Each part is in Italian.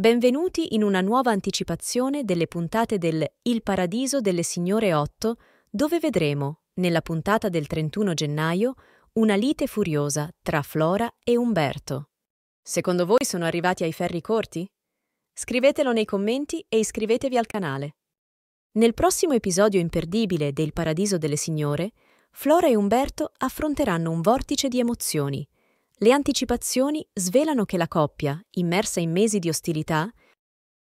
Benvenuti in una nuova anticipazione delle puntate del Il Paradiso delle Signore 8, dove vedremo, nella puntata del 31 gennaio, una lite furiosa tra Flora e Umberto. Secondo voi sono arrivati ai ferri corti? Scrivetelo nei commenti e iscrivetevi al canale. Nel prossimo episodio imperdibile del Paradiso delle Signore, Flora e Umberto affronteranno un vortice di emozioni – le anticipazioni svelano che la coppia, immersa in mesi di ostilità,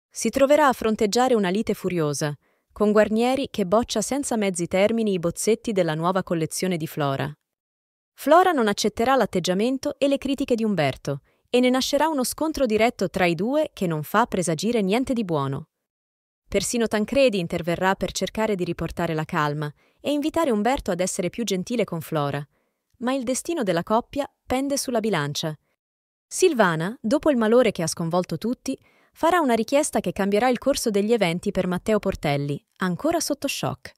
si troverà a fronteggiare una lite furiosa, con Guarnieri che boccia senza mezzi termini i bozzetti della nuova collezione di Flora. Flora non accetterà l'atteggiamento e le critiche di Umberto, e ne nascerà uno scontro diretto tra i due che non fa presagire niente di buono. Persino Tancredi interverrà per cercare di riportare la calma e invitare Umberto ad essere più gentile con Flora, ma il destino della coppia pende sulla bilancia. Silvana, dopo il malore che ha sconvolto tutti, farà una richiesta che cambierà il corso degli eventi per Matteo Portelli, ancora sotto shock.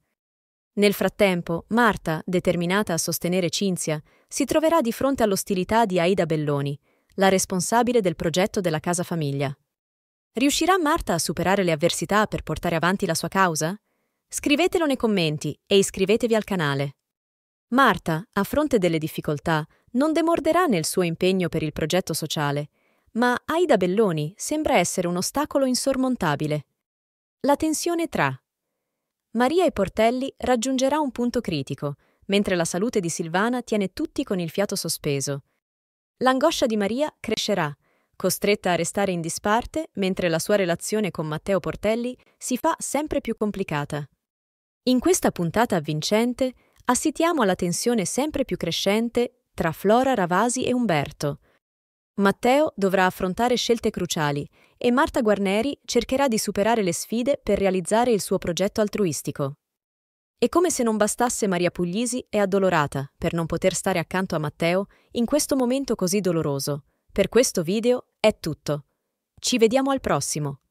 Nel frattempo, Marta, determinata a sostenere Cinzia, si troverà di fronte all'ostilità di Aida Belloni, la responsabile del progetto della casa famiglia. Riuscirà Marta a superare le avversità per portare avanti la sua causa? Scrivetelo nei commenti e iscrivetevi al canale. Marta, a fronte delle difficoltà, non demorderà nel suo impegno per il progetto sociale, ma Aida Belloni sembra essere un ostacolo insormontabile. La tensione tra Maria e Portelli raggiungerà un punto critico, mentre la salute di Silvana tiene tutti con il fiato sospeso. L'angoscia di Maria crescerà, costretta a restare in disparte mentre la sua relazione con Matteo Portelli si fa sempre più complicata. In questa puntata avvincente assitiamo alla tensione sempre più crescente tra Flora Ravasi e Umberto. Matteo dovrà affrontare scelte cruciali e Marta Guarneri cercherà di superare le sfide per realizzare il suo progetto altruistico. E come se non bastasse Maria Puglisi è addolorata per non poter stare accanto a Matteo in questo momento così doloroso. Per questo video è tutto. Ci vediamo al prossimo.